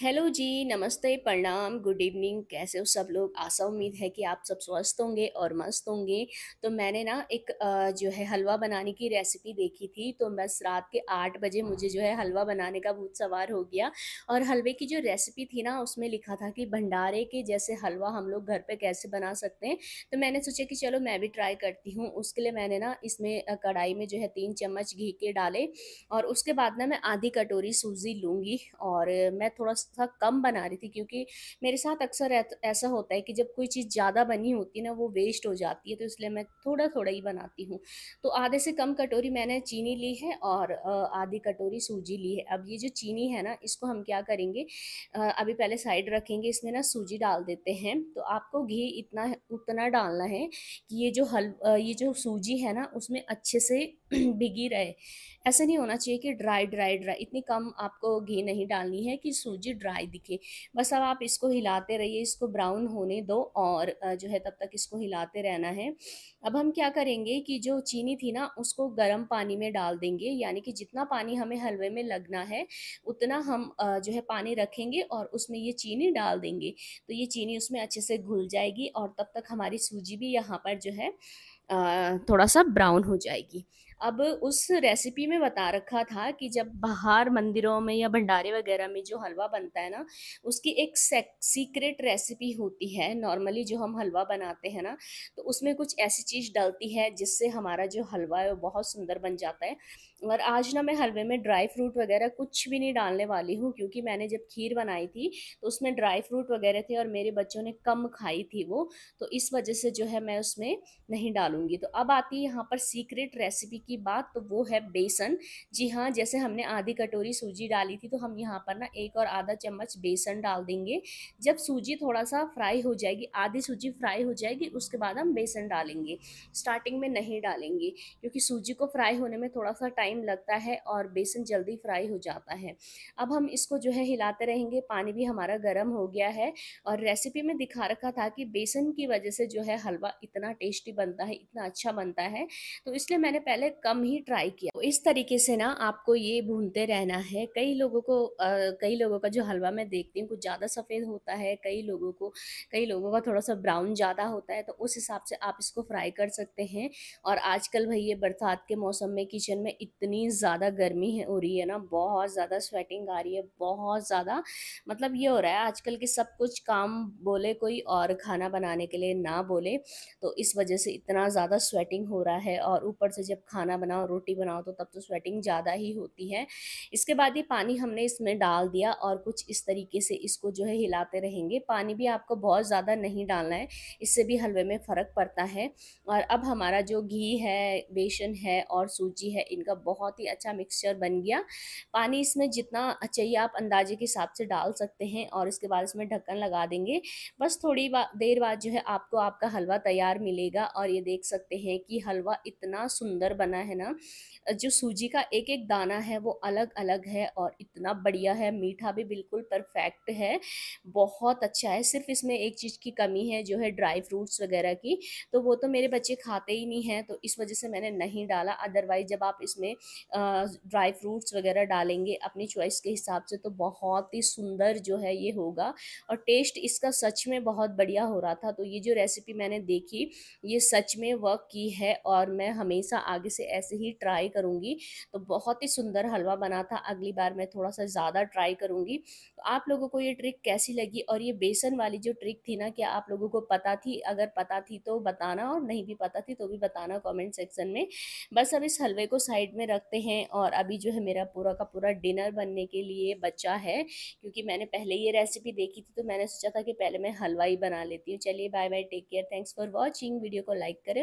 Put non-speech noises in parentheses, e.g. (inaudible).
hello जी नमस्ते प्रणाम good evening कैसे हो सब लोग आशा उम्मीद है कि आप सब स्वस्थ होंगे और मस्त होंगे तो मैंने ना एक जो है हलवा बनाने की रेसिपी देखी थी तो बस रात के आठ बजे मुझे जो है हलवा बनाने का भूत सवार हो गया और हलवे की जो रेसिपी थी ना उसमें लिखा था कि भंडारे के जैसे हलवा हम लोग घर पर कैसे बना सकते हैं तो मैंने सोचा कि चलो मैं भी ट्राई करती हूँ उसके लिए मैंने ना इसमें कढ़ाई में जो है तीन चम्मच घी के डाले और उसके बाद ना मैं आधी कटोरी सूजी लूँगी और मैं थोड़ा थोड़ा सा कम बना रही थी क्योंकि मेरे साथ अक्सर ऐसा होता है कि जब कोई चीज़ ज़्यादा बनी होती है ना वो वेस्ट हो जाती है तो इसलिए मैं थोड़ा थोड़ा ही बनाती हूँ तो आधे से कम कटोरी मैंने चीनी ली है और आधी कटोरी सूजी ली है अब ये जो चीनी है ना इसको हम क्या करेंगे अभी पहले साइड रखेंगे इसमें ना सूजी डाल देते हैं तो आपको घी इतना उतना डालना है कि ये जो हल ये जो सूजी है ना उसमें अच्छे से (clears throat) भिगी रहे ऐसा नहीं होना चाहिए कि ड्राई ड्राई ड्राई इतनी कम आपको घी नहीं डालनी है कि सूजी सब्जी ड्राई दिखे बस अब आप इसको हिलाते रहिए इसको ब्राउन होने दो और जो है तब तक इसको हिलाते रहना है अब हम क्या करेंगे कि जो चीनी थी ना उसको गर्म पानी में डाल देंगे यानी कि जितना पानी हमें हलवे में लगना है उतना हम जो है पानी रखेंगे और उसमें ये चीनी डाल देंगे तो ये चीनी उसमें अच्छे से घुल जाएगी और तब तक हमारी सूजी भी यहाँ पर जो है थोड़ा सा ब्राउन हो जाएगी अब उस रेसिपी में बता रखा था कि जब बाहर मंदिरों में या भंडारे वगैरह में जो हलवा बनता है ना उसकी एक सीक्रेट रेसिपी होती है नॉर्मली जो हम हलवा बनाते हैं ना तो उसमें कुछ ऐसी चीज़ डालती है जिससे हमारा जो हलवा है वो बहुत सुंदर बन जाता है और आज ना मैं हलवे में ड्राई फ्रूट वगैरह कुछ भी नहीं डालने वाली हूँ क्योंकि मैंने जब खीर बनाई थी तो उसमें ड्राई फ्रूट वगैरह थे और मेरे बच्चों ने कम खाई थी वो तो इस वजह से जो है मैं उसमें नहीं डालूँगी तो अब आती है यहाँ पर सीक्रेट रेसिपी की की बात तो वो है बेसन जी हाँ जैसे हमने आधी कटोरी सूजी डाली थी तो हम यहाँ पर ना एक और आधा चम्मच बेसन डाल देंगे जब सूजी थोड़ा सा फ्राई हो जाएगी आधी सूजी फ्राई हो जाएगी उसके बाद हम बेसन डालेंगे स्टार्टिंग में नहीं डालेंगे क्योंकि सूजी को फ्राई होने में थोड़ा सा टाइम लगता है और बेसन जल्दी फ्राई हो जाता है अब हम इसको जो है हिलाते रहेंगे पानी भी हमारा गर्म हो गया है और रेसिपी में दिखा रखा था कि बेसन की वजह से जो है हलवा इतना टेस्टी बनता है इतना अच्छा बनता है तो इसलिए मैंने पहले कम ही ट्राई किया तो इस तरीके से ना आपको ये भूनते रहना है कई लोगों को आ, कई लोगों का जो हलवा मैं देखती हूँ कुछ ज़्यादा सफ़ेद होता है कई लोगों को कई लोगों का थोड़ा सा ब्राउन ज़्यादा होता है तो उस हिसाब से आप इसको फ्राई कर सकते हैं और आजकल भाई ये बरसात के मौसम में किचन में इतनी ज़्यादा गर्मी हो रही है ना बहुत ज़्यादा स्वेटिंग आ रही है बहुत ज़्यादा मतलब ये हो रहा है आजकल के सब कुछ काम बोले कोई और खाना बनाने के लिए ना बोले तो इस वजह से इतना ज़्यादा स्वेटिंग हो रहा है और ऊपर से जब खाना खाना बनाओ रोटी बनाओ तो तब तो स्वेटिंग ज़्यादा ही होती है इसके बाद ये पानी हमने इसमें डाल दिया और कुछ इस तरीके से इसको जो है हिलाते रहेंगे पानी भी आपको बहुत ज़्यादा नहीं डालना है इससे भी हलवे में फ़र्क पड़ता है और अब हमारा जो घी है बेसन है और सूजी है इनका बहुत ही अच्छा मिक्सचर बन गया पानी इसमें जितना चाहिए आप अंदाजे के हिसाब से डाल सकते हैं और इसके बाद इसमें ढक्कन लगा देंगे बस थोड़ी देर बाद जो है आपको आपका हलवा तैयार मिलेगा और ये देख सकते हैं कि हलवा इतना सुंदर बना गाना है ना जो सूजी का एक एक दाना है वो अलग अलग है और इतना बढ़िया है मीठा भी बिल्कुल परफेक्ट है बहुत अच्छा है सिर्फ इसमें एक चीज़ की कमी है जो है ड्राई फ्रूट्स वगैरह की तो वो तो मेरे बच्चे खाते ही नहीं हैं तो इस वजह से मैंने नहीं डाला अदरवाइज़ जब आप इसमें ड्राई फ्रूट्स वगैरह डालेंगे अपनी चॉइस के हिसाब से तो बहुत ही सुंदर जो है ये होगा और टेस्ट इसका सच में बहुत बढ़िया हो रहा था तो ये जो रेसिपी मैंने देखी ये सच में वर्क की है और मैं हमेशा आगे से से ऐसे ही ट्राई करूँगी तो बहुत ही सुंदर हलवा बना था अगली बार मैं थोड़ा सा ज़्यादा ट्राई करूँगी तो आप लोगों को ये ट्रिक कैसी लगी और ये बेसन वाली जो ट्रिक थी ना क्या आप लोगों को पता थी अगर पता थी तो बताना और नहीं भी पता थी तो भी बताना कॉमेंट सेक्शन में बस अब इस हलवे को साइड में रखते हैं और अभी जो है मेरा पूरा का पूरा डिनर बनने के लिए बचा है क्योंकि मैंने पहले ये रेसिपी देखी थी तो मैंने सोचा था कि पहले मैं हलवा ही बना लेती हूँ चलिए bye bye take care thanks for watching video को लाइक करें